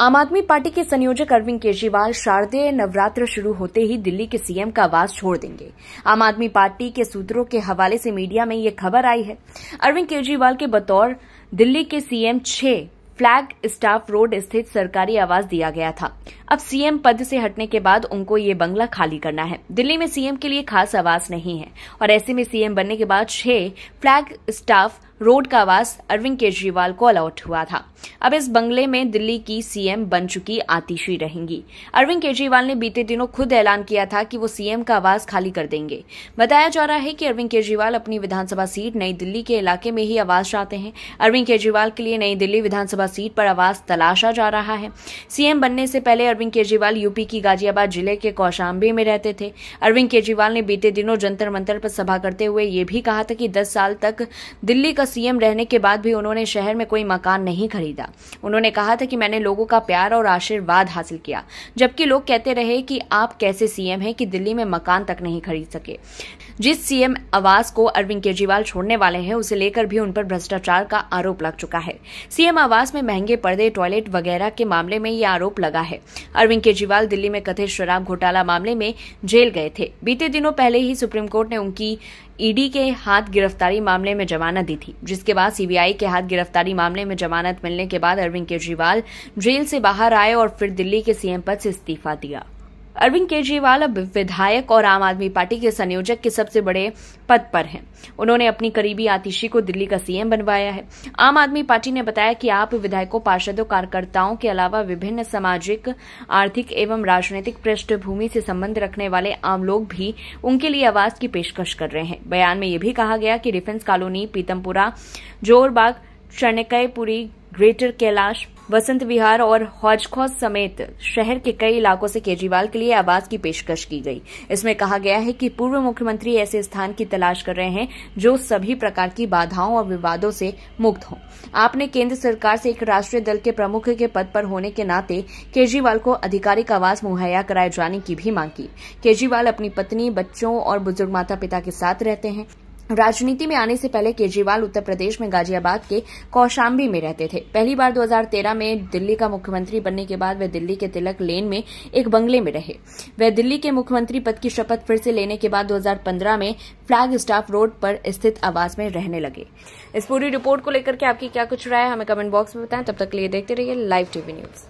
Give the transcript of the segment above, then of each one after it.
आम आदमी पार्टी के संयोजक अरविंद केजरीवाल शारदीय नवरात्र शुरू होते ही दिल्ली के सीएम का आवाज छोड़ देंगे आम आदमी पार्टी के सूत्रों के हवाले से मीडिया में ये खबर आई है अरविंद केजरीवाल के बतौर दिल्ली के सीएम छह फ्लैग स्टाफ रोड स्थित सरकारी आवास दिया गया था अब सीएम पद से हटने के बाद उनको ये बंगला खाली करना है दिल्ली में सीएम के लिए खास आवास नहीं है और ऐसे में सीएम बनने के बाद छह फ्लैग स्टाफ रोड का आवास अरविंद केजरीवाल को अलॉट हुआ था अब इस बंगले में दिल्ली की सीएम बन चुकी आतिशी रहेंगी अरविंद केजरीवाल ने बीते दिनों खुद ऐलान किया था कि वो सीएम का आवास खाली कर देंगे बताया जा रहा है कि अरविंद केजरीवाल अपनी विधानसभा सीट नई दिल्ली के इलाके में ही आवास चाहते हैं अरविंद केजरीवाल के लिए नई दिल्ली विधानसभा सीट पर आवास तलाशा जा रहा है सीएम बनने से पहले अरविंद केजरीवाल यूपी की गाजियाबाद जिले के कौशाम्बी में रहते थे अरविंद केजरीवाल ने बीते दिनों जंतर मंतर पर सभा करते हुए ये भी कहा था कि दस साल तक दिल्ली का सीएम रहने के बाद भी उन्होंने शहर में कोई मकान नहीं खरीदा उन्होंने कहा था कि मैंने लोगों का प्यार और आशीर्वाद हासिल किया जबकि लोग कहते रहे कि आप कैसे सीएम हैं कि दिल्ली में मकान तक नहीं खरीद सके जिस सीएम आवास को अरविंद केजरीवाल छोड़ने वाले हैं उसे लेकर भी उन पर भ्रष्टाचार का आरोप लग चुका है सीएम आवास में महंगे पर्दे टॉयलेट वगैरह के मामले में ये आरोप लगा है अरविंद केजरीवाल दिल्ली में कथित शराब घोटाला मामले में जेल गए थे बीते दिनों पहले ही सुप्रीम कोर्ट ने उनकी ईडी के हाथ गिरफ्तारी मामले में जमानत दी थी जिसके बाद सीबीआई के हाथ गिरफ्तारी मामले में जमानत मिलने के बाद अरविंद केजरीवाल जेल से बाहर आए और फिर दिल्ली के सीएम पद से इस्तीफा दिया अरविंद केजरीवाल अब विधायक और आम आदमी पार्टी के संयोजक के सबसे बड़े पद पर हैं उन्होंने अपनी करीबी आतिशी को दिल्ली का सीएम बनवाया है आम आदमी पार्टी ने बताया कि आप विधायकों पार्षदों कार्यकर्ताओं के अलावा विभिन्न सामाजिक आर्थिक एवं राजनीतिक पृष्ठभूमि से संबंध रखने वाले आम लोग भी उनके लिए आवाज की पेशकश कर रहे हैं बयान में यह भी कहा गया कि Defence Colony Pitampura Jorbagh Chanakyapuri Greater Kailash Vasant Vihar और हौजखौज समेत शहर के कई इलाकों से केजरीवाल के लिए आवास की पेशकश की गई इसमें कहा गया है कि पूर्व मुख्यमंत्री ऐसे स्थान की तलाश कर रहे हैं जो सभी प्रकार की बाधाओं और विवादों से मुक्त हों आपने केंद्र सरकार से एक राष्ट्रीय दल के प्रमुख के पद पर होने के नाते केजरीवाल को आधिकारिक आवास मुहैया कराए जाने की भी मांग की केजरीवाल अपनी पत्नी बच्चों और बुजुर्ग माता पिता के साथ रहते हैं राजनीति में आने से पहले केजरीवाल उत्तर प्रदेश में गाजियाबाद के कौशाम्बी में रहते थे पहली बार 2013 में दिल्ली का मुख्यमंत्री बनने के बाद वे दिल्ली के तिलक लेन में एक बंगले में रहे वे दिल्ली के मुख्यमंत्री पद की शपथ फिर से लेने के बाद 2015 में फ्लैग स्टाफ रोड पर स्थित आवास में रहने लगे इस पूरी रिपोर्ट को लेकर के आपकी क्या कुछ राय हमें कमेंट बॉक्स में बताएं तब तक लिए देखते रहिए लाइव टीवी न्यूज़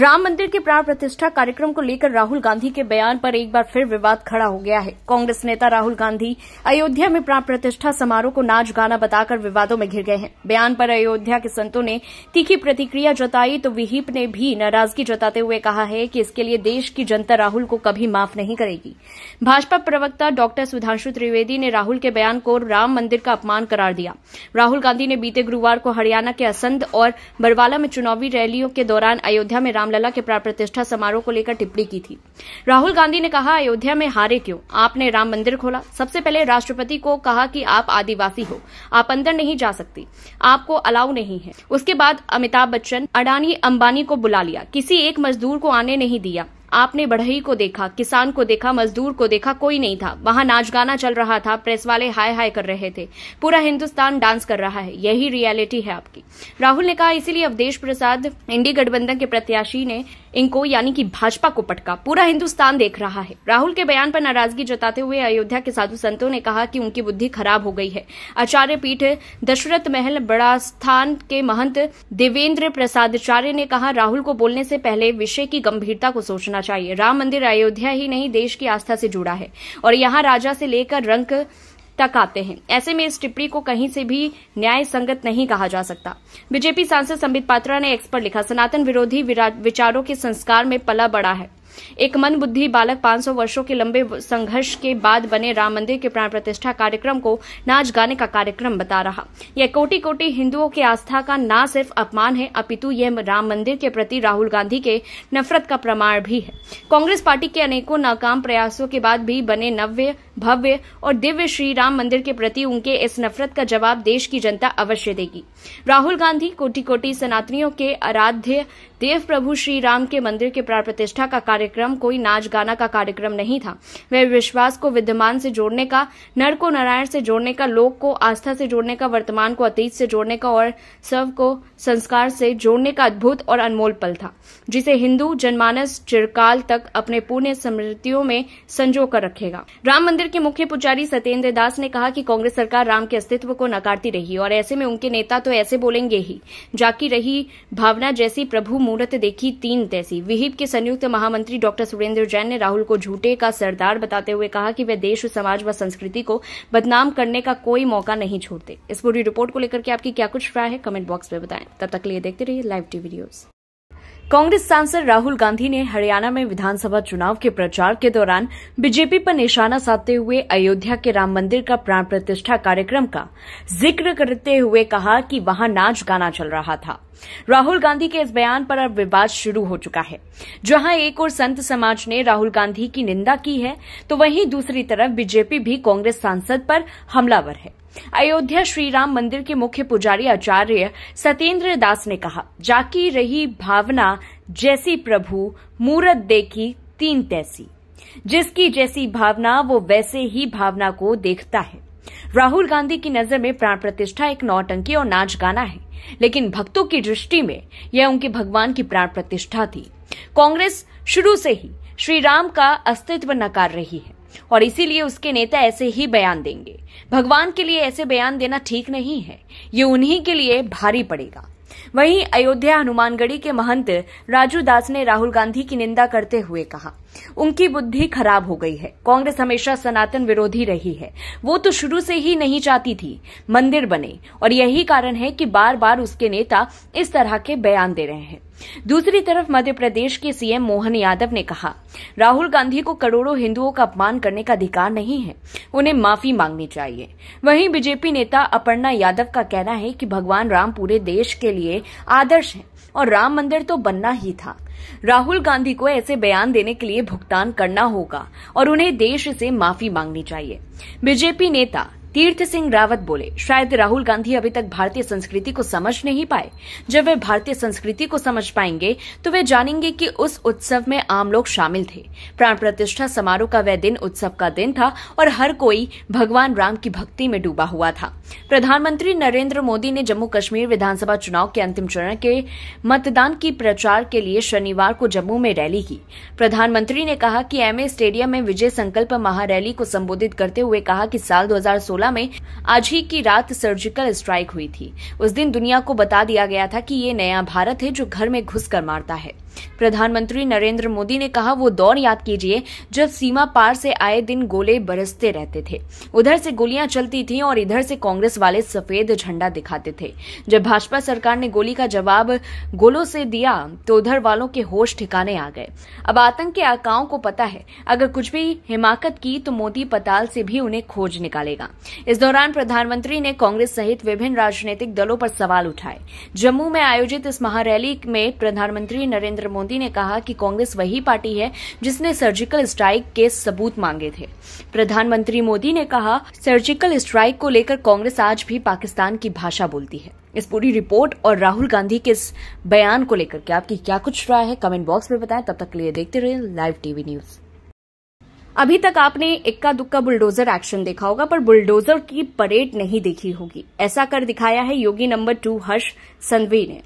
राम मंदिर के प्राण प्रतिष्ठा कार्यक्रम को लेकर राहुल गांधी के बयान पर एक बार फिर विवाद खड़ा हो गया है कांग्रेस नेता राहुल गांधी अयोध्या में प्राण प्रतिष्ठा समारोह को नाच गाना बताकर विवादों में घिर गए हैं बयान पर अयोध्या के संतों ने तीखी प्रतिक्रिया जताई तो विहिप ने भी नाराजगी जताते हुए कहा है कि इसके लिए देश की जनता राहुल को कभी माफ नहीं करेगी भाजपा प्रवक्ता डॉक्टर सुधांशु त्रिवेदी ने राहुल के बयान को राम मंदिर का अपमान करार दिया राहुल गांधी ने बीते गुरूवार को हरियाणा के असंध और बरवाला में चुनावी रैलियों के दौरान अयोध्या में राम रामलला के प्राण प्रतिष्ठा समारोह को लेकर टिप्पणी की थी राहुल गांधी ने कहा अयोध्या में हारे क्यों आपने राम मंदिर खोला सबसे पहले राष्ट्रपति को कहा कि आप आदिवासी हो आप अंदर नहीं जा सकती आपको अलाउ नहीं है उसके बाद अमिताभ बच्चन अडानी अंबानी को बुला लिया किसी एक मजदूर को आने नहीं दिया आपने बढ़ई को देखा किसान को देखा मजदूर को देखा कोई नहीं था वहां नाच गाना चल रहा था प्रेस वाले हाय हाय कर रहे थे पूरा हिंदुस्तान डांस कर रहा है यही रियलिटी है आपकी राहुल ने कहा इसीलिए अवधेश प्रसाद इंडी गठबंधन के प्रत्याशी ने इनको यानी कि भाजपा को पटका पूरा हिंदुस्तान देख रहा है राहुल के बयान पर नाराजगी जताते हुए अयोध्या के साधु संतों ने कहा कि उनकी बुद्धि खराब हो गई है आचार्य पीठ दशरथ महल बड़ा स्थान के महंत देवेंद्र प्रसादाचार्य ने कहा राहुल को बोलने से पहले विषय की गंभीरता को सोचना चाहिए राम मंदिर अयोध्या ही नहीं देश की आस्था से जुड़ा है और यहाँ राजा से लेकर रंक तक आते हैं ऐसे में इस टिप्पणी को कहीं से भी न्याय संगत नहीं कहा जा सकता बीजेपी सांसद संबित पात्रा ने एक्स पर लिखा सनातन विरोधी विचारों के संस्कार में पला बड़ा है एक मन बुद्धि बालक 500 वर्षों के लंबे संघर्ष के बाद बने राम मंदिर के प्राण प्रतिष्ठा कार्यक्रम को नाच गाने का कार्यक्रम बता रहा यह कोटि कोटि हिंदुओं की आस्था का न सिर्फ अपमान है अपितु यह राम मंदिर के प्रति राहुल गांधी के नफरत का प्रमाण भी है कांग्रेस पार्टी के अनेकों नाकाम प्रयासों के बाद भी बने नव्य भव्य और दिव्य श्री राम मंदिर के प्रति उनके इस नफरत का जवाब देश की जनता अवश्य देगी राहुल गांधी कोटि कोटि सनातनियों के आराध्य देव प्रभु श्री राम के मंदिर के प्राण प्रतिष्ठा का कार्य कार्यक्रम कोई नाच गाना का कार्यक्रम नहीं था वह विश्वास को विद्यमान से जोड़ने का नर को नारायण से जोड़ने का लोक को आस्था से जोड़ने का वर्तमान को अतीत से जोड़ने का और सब को संस्कार से जोड़ने का अद्भुत और अनमोल पल था जिसे हिंदू जनमानस चिरकाल तक अपने पुण्य स्मृतियों में संजो कर रखेगा राम मंदिर के मुख्य पुजारी सत्येंद्र दास ने कहा कि कांग्रेस सरकार राम के अस्तित्व को नकारती रही और ऐसे में उनके नेता तो ऐसे बोलेंगे ही जाकी रही भावना जैसी प्रभु मूर्त देखी तीन तैसी विहिप के संयुक्त महामंत्री मंत्री डॉक्टर सुरेंद्र जैन ने राहुल को झूठे का सरदार बताते हुए कहा कि वे देश समाज व संस्कृति को बदनाम करने का कोई मौका नहीं छोड़ते इस पूरी रिपोर्ट को लेकर के आपकी क्या कुछ राय है कमेंट बॉक्स में बताएं तब तक लिए देखते रहिए लाइव टीवी न्यूज कांग्रेस सांसद राहुल गांधी ने हरियाणा में विधानसभा चुनाव के प्रचार के दौरान बीजेपी पर निशाना साधते हुए अयोध्या के राम मंदिर का प्राण प्रतिष्ठा कार्यक्रम का जिक्र करते हुए कहा कि वहां नाच गाना चल रहा था राहुल गांधी के इस बयान पर अब विवाद शुरू हो चुका है जहां एक और संत समाज ने राहुल गांधी की निंदा की है तो वहीं दूसरी तरफ बीजेपी भी कांग्रेस सांसद पर हमलावर है अयोध्या श्री राम मंदिर के मुख्य पुजारी आचार्य सत्येंद्र दास ने कहा जाकी रही भावना जैसी प्रभु मूरत देखी तीन तैसी जिसकी जैसी भावना वो वैसे ही भावना को देखता है राहुल गांधी की नजर में प्राण प्रतिष्ठा एक नौटंकी और नाच गाना है लेकिन भक्तों की दृष्टि में यह उनके भगवान की प्राण प्रतिष्ठा थी कांग्रेस शुरू से ही श्री राम का अस्तित्व नकार रही है और इसीलिए उसके नेता ऐसे ही बयान देंगे भगवान के लिए ऐसे बयान देना ठीक नहीं है ये उन्हीं के लिए भारी पड़ेगा वहीं अयोध्या हनुमानगढ़ी के महंत राजू दास ने राहुल गांधी की निंदा करते हुए कहा उनकी बुद्धि खराब हो गई है कांग्रेस हमेशा सनातन विरोधी रही है वो तो शुरू से ही नहीं चाहती थी मंदिर बने और यही कारण है कि बार बार उसके नेता इस तरह के बयान दे रहे हैं दूसरी तरफ मध्य प्रदेश के सीएम मोहन यादव ने कहा राहुल गांधी को करोड़ों हिंदुओं का अपमान करने का अधिकार नहीं है उन्हें माफी मांगनी चाहिए वहीं बीजेपी नेता अपर्णा यादव का कहना है कि भगवान राम पूरे देश के लिए आदर्श हैं और राम मंदिर तो बनना ही था राहुल गांधी को ऐसे बयान देने के लिए भुगतान करना होगा और उन्हें देश से माफी मांगनी चाहिए बीजेपी नेता तीर्थ सिंह रावत बोले शायद राहुल गांधी अभी तक भारतीय संस्कृति को समझ नहीं पाए जब वे भारतीय संस्कृति को समझ पाएंगे तो वे जानेंगे कि उस उत्सव में आम लोग शामिल थे प्राण प्रतिष्ठा समारोह का वह दिन उत्सव का दिन था और हर कोई भगवान राम की भक्ति में डूबा हुआ था प्रधानमंत्री नरेंद्र मोदी ने जम्मू कश्मीर विधानसभा चुनाव के अंतिम चरण के मतदान की प्रचार के लिए शनिवार को जम्मू में रैली की प्रधानमंत्री ने कहा कि एमए स्टेडियम में विजय संकल्प महारैली को संबोधित करते हुए कहा कि साल दो 2016 में आज ही की रात सर्जिकल स्ट्राइक हुई थी उस दिन दुनिया को बता दिया गया था कि ये नया भारत है जो घर में घुस कर मारता है प्रधानमंत्री नरेंद्र मोदी ने कहा वो दौर याद कीजिए जब सीमा पार से आए दिन गोले बरसते रहते थे उधर से गोलियां चलती थीं और इधर से कांग्रेस वाले सफेद झंडा दिखाते थे जब भाजपा सरकार ने गोली का जवाब गोलों से दिया तो उधर वालों के होश ठिकाने आ गए अब आतंक के आकाओं को पता है अगर कुछ भी हिमाकत की तो मोदी पताल से भी उन्हें खोज निकालेगा इस दौरान प्रधानमंत्री ने कांग्रेस सहित विभिन्न राजनीतिक दलों पर सवाल उठाए जम्मू में आयोजित इस महारैली में प्रधानमंत्री नरेंद्र मोदी ने कहा कि कांग्रेस वही पार्टी है जिसने सर्जिकल स्ट्राइक के सबूत मांगे थे प्रधानमंत्री मोदी ने कहा सर्जिकल स्ट्राइक को लेकर कांग्रेस आज भी पाकिस्तान की भाषा बोलती है इस पूरी रिपोर्ट और राहुल गांधी के इस बयान को लेकर के आपकी क्या कुछ राय है कमेंट बॉक्स में बताएं तब तक के लिए देखते रहिए लाइव टीवी न्यूज़ अभी तक आपने इक्का दुक्का बुलडोजर एक्शन देखा होगा पर बुलडोजर की परेड नहीं देखी होगी ऐसा कर दिखाया है योगी नंबर टू हर्ष संधवी ने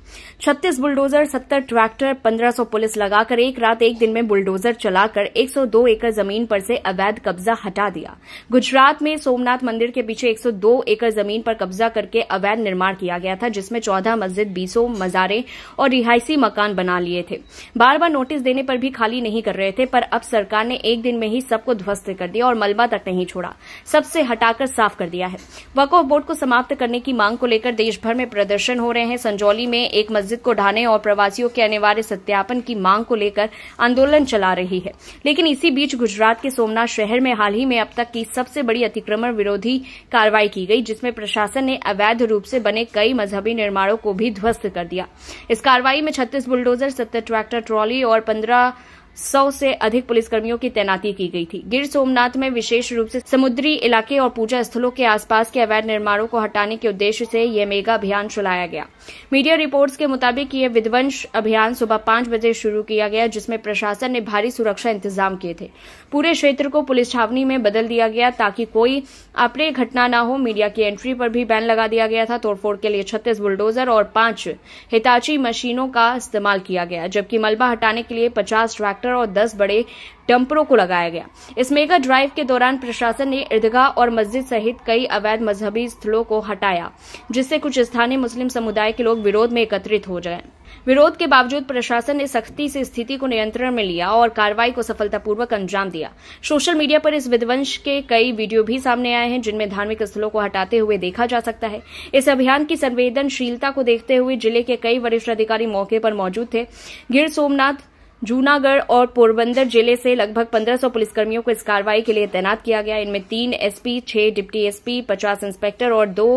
छत्तीस बुलडोजर सत्तर ट्रैक्टर 1500 पुलिस लगाकर एक रात एक दिन में बुलडोजर चलाकर 102 एकड़ जमीन पर से अवैध कब्जा हटा दिया गुजरात में सोमनाथ मंदिर के पीछे 102 एकड़ जमीन पर कब्जा करके अवैध निर्माण किया गया था जिसमें चौदह मस्जिद बीसों मजारे और रिहायशी मकान बना लिए थे बार बार नोटिस देने पर भी खाली नहीं कर रहे थे पर अब सरकार ने एक दिन में ही सब सड़क को ध्वस्त कर दिया और मलबा तक नहीं छोड़ा सबसे हटाकर साफ कर दिया है ऑफ बोर्ड को समाप्त करने की मांग को लेकर देश भर में प्रदर्शन हो रहे हैं संजौली में एक मस्जिद को ढाने और प्रवासियों के अनिवार्य सत्यापन की मांग को लेकर आंदोलन चला रही है लेकिन इसी बीच गुजरात के सोमनाथ शहर में हाल ही में अब तक की सबसे बड़ी अतिक्रमण विरोधी कार्रवाई की गई जिसमें प्रशासन ने अवैध रूप से बने कई मजहबी निर्माणों को भी ध्वस्त कर दिया इस कार्रवाई में छत्तीस बुलडोजर सत्तर ट्रैक्टर ट्रॉली और पंद्रह सौ से अधिक पुलिसकर्मियों की तैनाती की गई थी गिर सोमनाथ में विशेष रूप से समुद्री इलाके और पूजा स्थलों के आसपास के अवैध निर्माणों को हटाने के उद्देश्य से यह मेगा अभियान चलाया गया मीडिया रिपोर्ट्स के मुताबिक यह विध्वंस अभियान सुबह पांच बजे शुरू किया गया जिसमें प्रशासन ने भारी सुरक्षा इंतजाम किए थे पूरे क्षेत्र को पुलिस छावनी में बदल दिया गया ताकि कोई अप्रिय घटना न हो मीडिया की एंट्री पर भी बैन लगा दिया गया था तोड़फोड़ के लिए छत्तीस बुलडोजर और पांच हिताची मशीनों का इस्तेमाल किया गया जबकि मलबा हटाने के लिए पचास ट्रैक ट्रैक्टर और दस बड़े डंपरों को लगाया गया इस मेगा ड्राइव के दौरान प्रशासन ने ईदगाह और मस्जिद सहित कई अवैध मजहबी स्थलों को हटाया जिससे कुछ स्थानीय मुस्लिम समुदाय के लोग विरोध में एकत्रित हो जाए विरोध के बावजूद प्रशासन ने सख्ती से स्थिति को नियंत्रण में लिया और कार्रवाई को सफलतापूर्वक अंजाम दिया सोशल मीडिया पर इस विध्वंस के कई वीडियो भी सामने आए हैं जिनमें धार्मिक स्थलों को हटाते हुए देखा जा सकता है इस अभियान की संवेदनशीलता को देखते हुए जिले के कई वरिष्ठ अधिकारी मौके पर मौजूद थे गिर सोमनाथ जूनागढ़ और पोरबंदर जिले से लगभग 1500 पुलिसकर्मियों को इस कार्रवाई के लिए तैनात किया गया इनमें तीन एसपी छह डिप्टी एसपी पचास इंस्पेक्टर और दो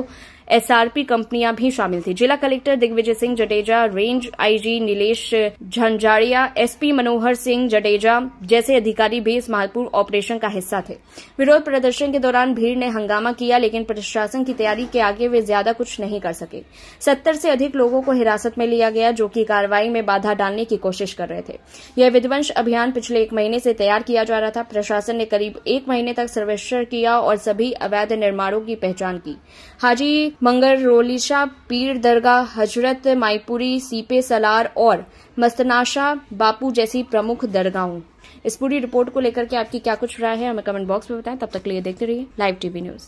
एसआरपी कंपनियां भी शामिल थी जिला collector Digvijay Singh Jadeja range IG Nilesh Jhanjhadiya SP Manohar Singh Jadeja जैसे अधिकारी भी इस महत्वपूर्ण ऑपरेशन का हिस्सा थे विरोध प्रदर्शन के दौरान भीड़ ने हंगामा किया लेकिन प्रशासन की तैयारी के आगे वे ज्यादा कुछ नहीं कर सके सत्तर से अधिक लोगों को हिरासत में लिया गया जो कि कार्रवाई में बाधा डालने की कोशिश कर रहे थे यह विध्वंस अभियान पिछले एक महीने से तैयार किया जा रहा था प्रशासन ने करीब एक महीने तक सर्वेक्षण किया और सभी अवैध निर्माणों की पहचान की हाजी मंगर रोलिशा पीर दरगाह हजरत माईपुरी सीपे सलार और मस्तनाशा बापू जैसी प्रमुख दरगाहों इस पूरी रिपोर्ट को लेकर के आपकी क्या कुछ राय है हमें कमेंट बॉक्स में बताएं तब तक लिए देखते रहिए live TV news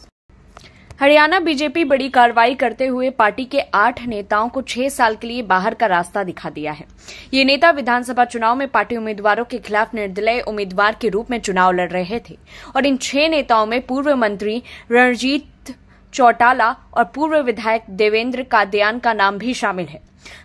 Haryana BJP बड़ी कार्रवाई करते हुए पार्टी के आठ नेताओं को छह साल के लिए बाहर का रास्ता दिखा दिया है ये नेता विधानसभा चुनाव में पार्टी उम्मीदवारों के खिलाफ निर्दलीय उम्मीदवार के रूप में चुनाव लड़ रहे थे और इन छह नेताओं में पूर्व मंत्री रणजीत चौटाला और पूर्व विधायक देवेंद्र कादयान का नाम भी शामिल है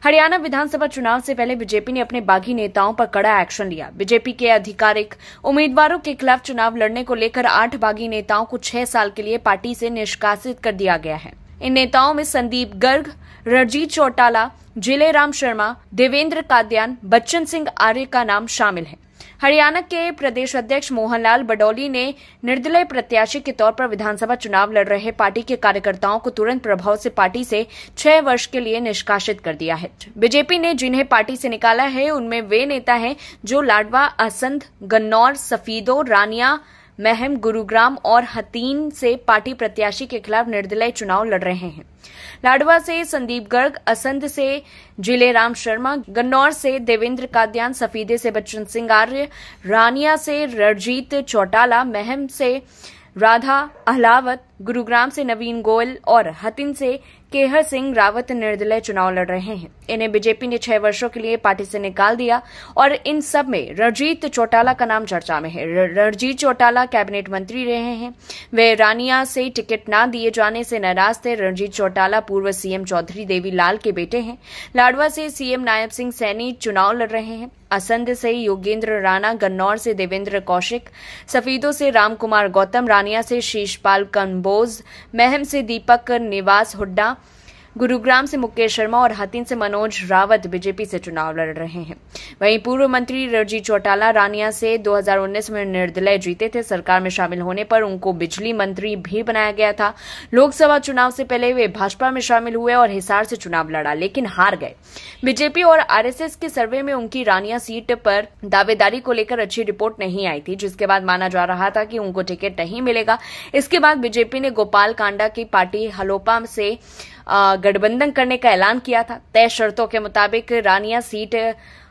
हरियाणा विधानसभा चुनाव से पहले बीजेपी ने अपने बागी नेताओं पर कड़ा एक्शन लिया बीजेपी के आधिकारिक उम्मीदवारों के खिलाफ चुनाव लड़ने को लेकर आठ बागी नेताओं को छह साल के लिए पार्टी से निष्कासित कर दिया गया है इन नेताओं में संदीप गर्ग रणजीत चौटाला जिले राम शर्मा देवेंद्र कादयान बच्चन सिंह आर्य का नाम शामिल है हरियाणा के प्रदेश अध्यक्ष मोहनलाल बडोली ने निर्दलीय प्रत्याशी के तौर पर विधानसभा चुनाव लड़ रहे पार्टी के कार्यकर्ताओं को तुरंत प्रभाव से पार्टी से छह वर्ष के लिए निष्कासित कर दिया है बीजेपी ने जिन्हें पार्टी से निकाला है उनमें वे नेता हैं जो लाडवा असंध गन्नौर सफीदो रानिया महम गुरुग्राम और हतीन से पार्टी प्रत्याशी के खिलाफ निर्दलीय चुनाव लड़ रहे हैं लाडवा से संदीप गर्ग असंध से जिले राम शर्मा गन्नौर से देवेंद्र काद्यान सफीदे से बच्चन सिंह आर्य रानिया से रणजीत चौटाला महम से राधा अहलावत गुरुग्राम से नवीन गोयल और हतिन से केहर सिंह रावत निर्दलीय चुनाव लड़ रहे हैं इन्हें बीजेपी ने छह वर्षों के लिए पार्टी से निकाल दिया और इन सब में रणजीत चौटाला का नाम चर्चा में है रणजीत चौटाला कैबिनेट मंत्री रहे हैं वे रानिया से टिकट न दिए जाने से नाराज थे रणजीत चौटाला पूर्व सीएम चौधरी देवी लाल के बेटे हैं लाडवा से सीएम नायब सिंह सैनी चुनाव लड़ रहे हैं असंध से योगेंद्र राणा गन्नौर से देवेंद्र कौशिक सफीदों से रामकुमार गौतम रानिया से शीशपाल कन्बो होज महम से दीपक निवास हुड्डा गुरुग्राम से मुकेश शर्मा और हतिन से मनोज रावत बीजेपी से चुनाव लड़ रहे हैं वहीं पूर्व मंत्री रणजीत चौटाला रानिया से 2019 में निर्दलीय जीते थे सरकार में शामिल होने पर उनको बिजली मंत्री भी बनाया गया था लोकसभा चुनाव से पहले वे भाजपा में शामिल हुए और हिसार से चुनाव लड़ा लेकिन हार गए बीजेपी और आरएसएस के सर्वे में उनकी रानिया सीट पर दावेदारी को लेकर अच्छी रिपोर्ट नहीं आई थी जिसके बाद माना जा रहा था कि उनको टिकट नहीं मिलेगा इसके बाद बीजेपी ने गोपाल कांडा की पार्टी हलोपा से गठबंधन करने का ऐलान किया था तय शर्तों के मुताबिक रानिया सीट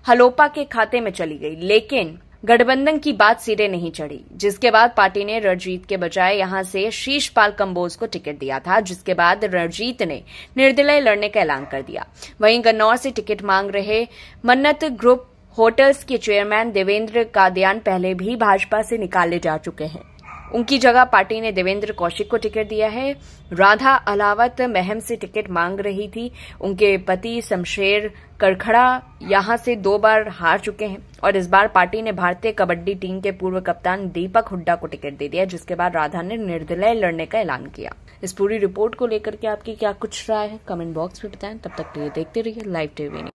हलोपा के खाते में चली गई लेकिन गठबंधन की बात सिरे नहीं चढ़ी जिसके बाद पार्टी ने रणजीत के बजाय यहां से शीशपाल कंबोज को टिकट दिया था जिसके बाद रणजीत ने निर्दलीय लड़ने का ऐलान कर दिया वहीं गन्नौर से टिकट मांग रहे मन्नत ग्रुप होटल्स के चेयरमैन देवेंद्र कादयान पहले भी भाजपा से निकाले जा चुके हैं उनकी जगह पार्टी ने देवेंद्र कौशिक को टिकट दिया है राधा अलावत महम से टिकट मांग रही थी उनके पति शमशेर करखड़ा यहां से दो बार हार चुके हैं और इस बार पार्टी ने भारतीय कबड्डी टीम के पूर्व कप्तान दीपक हुड्डा को टिकट दे दिया जिसके बाद राधा ने निर्दलय लड़ने का ऐलान किया इस पूरी रिपोर्ट को लेकर के आपकी क्या कुछ राय है कमेंट बॉक्स में बताएं तब तक के लिए देखते रहिए लाइव टीवी